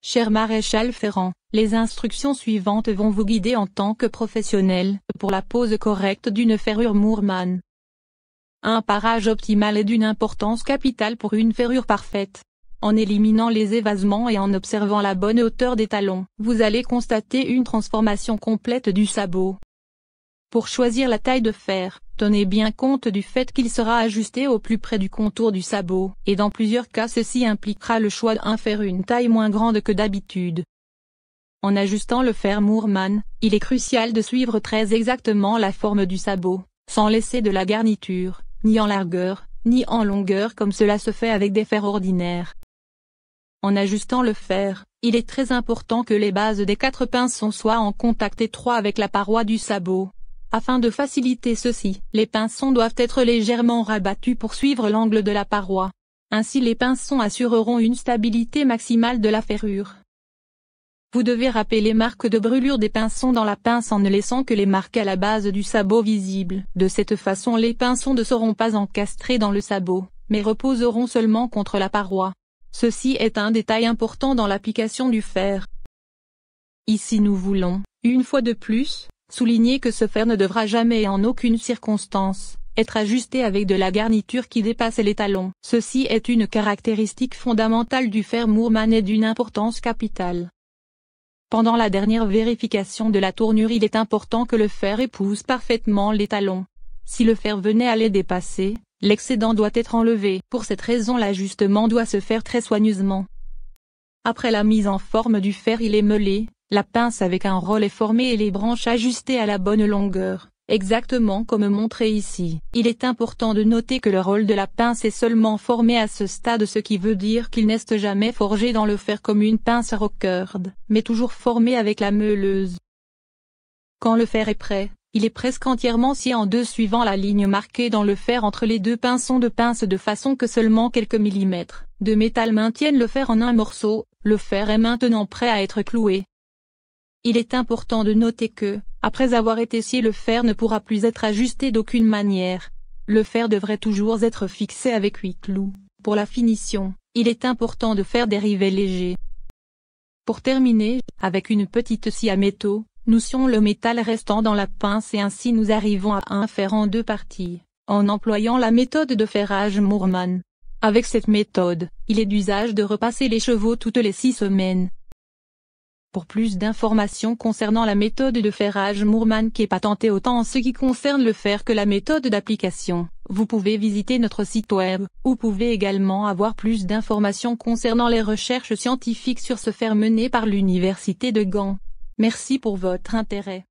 Cher maréchal Ferrand, les instructions suivantes vont vous guider en tant que professionnel pour la pose correcte d'une ferrure Moorman. Un parage optimal est d'une importance capitale pour une ferrure parfaite. En éliminant les évasements et en observant la bonne hauteur des talons, vous allez constater une transformation complète du sabot. Pour choisir la taille de fer, tenez bien compte du fait qu'il sera ajusté au plus près du contour du sabot, et dans plusieurs cas ceci impliquera le choix d'un fer une taille moins grande que d'habitude. En ajustant le fer Moorman, il est crucial de suivre très exactement la forme du sabot, sans laisser de la garniture, ni en largeur, ni en longueur comme cela se fait avec des fers ordinaires. En ajustant le fer, il est très important que les bases des quatre pinces soient en contact étroit avec la paroi du sabot, afin de faciliter ceci, les pinçons doivent être légèrement rabattus pour suivre l'angle de la paroi. Ainsi les pinçons assureront une stabilité maximale de la ferrure. Vous devez râper les marques de brûlure des pinçons dans la pince en ne laissant que les marques à la base du sabot visibles. De cette façon les pinceaux ne seront pas encastrés dans le sabot, mais reposeront seulement contre la paroi. Ceci est un détail important dans l'application du fer. Ici nous voulons, une fois de plus, souligner que ce fer ne devra jamais en aucune circonstance être ajusté avec de la garniture qui dépasse les talons. Ceci est une caractéristique fondamentale du fer Moorman et d'une importance capitale. Pendant la dernière vérification de la tournure il est important que le fer épouse parfaitement les talons. Si le fer venait à les dépasser, l'excédent doit être enlevé. Pour cette raison l'ajustement doit se faire très soigneusement. Après la mise en forme du fer il est meulé, la pince avec un rôle est formée et les branches ajustées à la bonne longueur, exactement comme montré ici. Il est important de noter que le rôle de la pince est seulement formé à ce stade ce qui veut dire qu'il n'est jamais forgé dans le fer comme une pince rockerde, mais toujours formé avec la meuleuse. Quand le fer est prêt, il est presque entièrement scié en deux suivant la ligne marquée dans le fer entre les deux pinçons de pince de façon que seulement quelques millimètres de métal maintiennent le fer en un morceau, le fer est maintenant prêt à être cloué. Il est important de noter que, après avoir été scié le fer ne pourra plus être ajusté d'aucune manière. Le fer devrait toujours être fixé avec huit clous. Pour la finition, il est important de faire des rivets légers. Pour terminer, avec une petite scie à métaux, nous scions le métal restant dans la pince et ainsi nous arrivons à un fer en deux parties, en employant la méthode de ferrage Moorman. Avec cette méthode, il est d'usage de repasser les chevaux toutes les six semaines. Pour plus d'informations concernant la méthode de ferrage Moorman qui est patentée autant en ce qui concerne le fer que la méthode d'application, vous pouvez visiter notre site web, ou pouvez également avoir plus d'informations concernant les recherches scientifiques sur ce fer mené par l'Université de Gand. Merci pour votre intérêt.